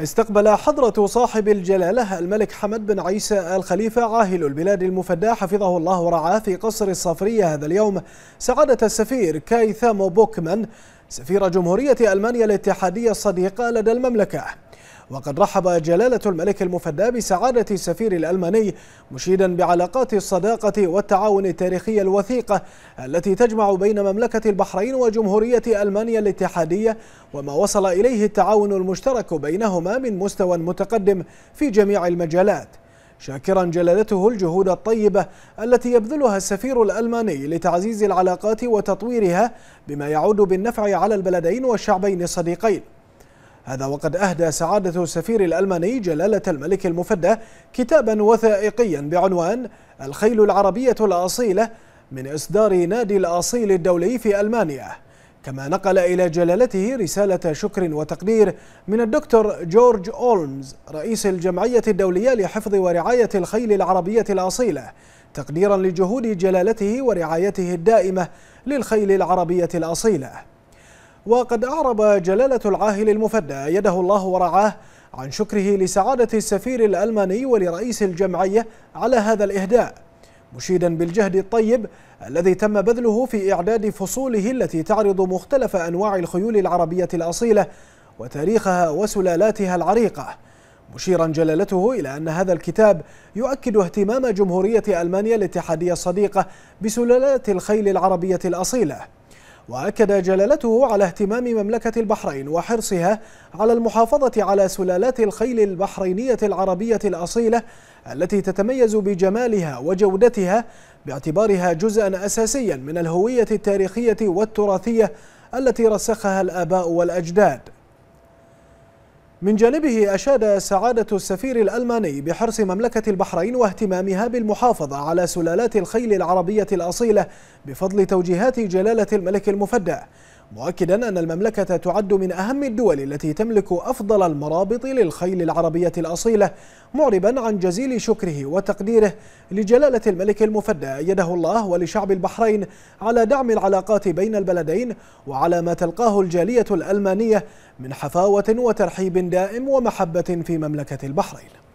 استقبل حضرة صاحب الجلالة الملك حمد بن عيسى الخليفة عاهل البلاد المفدى حفظه الله ورعاه في قصر الصفرية هذا اليوم سعادة السفير كايثامو بوكمان سفير جمهورية ألمانيا الاتحادية الصديقة لدى المملكة وقد رحب جلالة الملك المفدى بسعادة السفير الألماني مشيدا بعلاقات الصداقة والتعاون التاريخية الوثيقة التي تجمع بين مملكة البحرين وجمهورية ألمانيا الاتحادية وما وصل إليه التعاون المشترك بينهما من مستوى متقدم في جميع المجالات شاكرا جلالته الجهود الطيبة التي يبذلها السفير الألماني لتعزيز العلاقات وتطويرها بما يعود بالنفع على البلدين والشعبين الصديقين هذا وقد أهدى سعادة السفير الألماني جلالة الملك المفدى كتابا وثائقيا بعنوان الخيل العربية الأصيلة من إصدار نادي الأصيل الدولي في ألمانيا كما نقل إلى جلالته رسالة شكر وتقدير من الدكتور جورج أولمز رئيس الجمعية الدولية لحفظ ورعاية الخيل العربية الأصيلة تقديرا لجهود جلالته ورعايته الدائمة للخيل العربية الأصيلة وقد أعرب جلالة العاهل المفدى يده الله ورعاه عن شكره لسعادة السفير الألماني ولرئيس الجمعية على هذا الإهداء مشيدا بالجهد الطيب الذي تم بذله في إعداد فصوله التي تعرض مختلف أنواع الخيول العربية الأصيلة وتاريخها وسلالاتها العريقة مشيرا جلالته إلى أن هذا الكتاب يؤكد اهتمام جمهورية ألمانيا الاتحادية الصديقة بسلالات الخيل العربية الأصيلة وأكد جلالته على اهتمام مملكة البحرين وحرصها على المحافظة على سلالات الخيل البحرينية العربية الأصيلة التي تتميز بجمالها وجودتها باعتبارها جزءا أساسيا من الهوية التاريخية والتراثية التي رسخها الآباء والأجداد من جانبه أشاد سعادة السفير الألماني بحرص مملكة البحرين واهتمامها بالمحافظة على سلالات الخيل العربية الأصيلة بفضل توجيهات جلالة الملك المفدى مؤكدا أن المملكة تعد من أهم الدول التي تملك أفضل المرابط للخيل العربية الأصيلة معربا عن جزيل شكره وتقديره لجلالة الملك المفدى أيده الله ولشعب البحرين على دعم العلاقات بين البلدين وعلى ما تلقاه الجالية الألمانية من حفاوة وترحيب دائم ومحبة في مملكة البحرين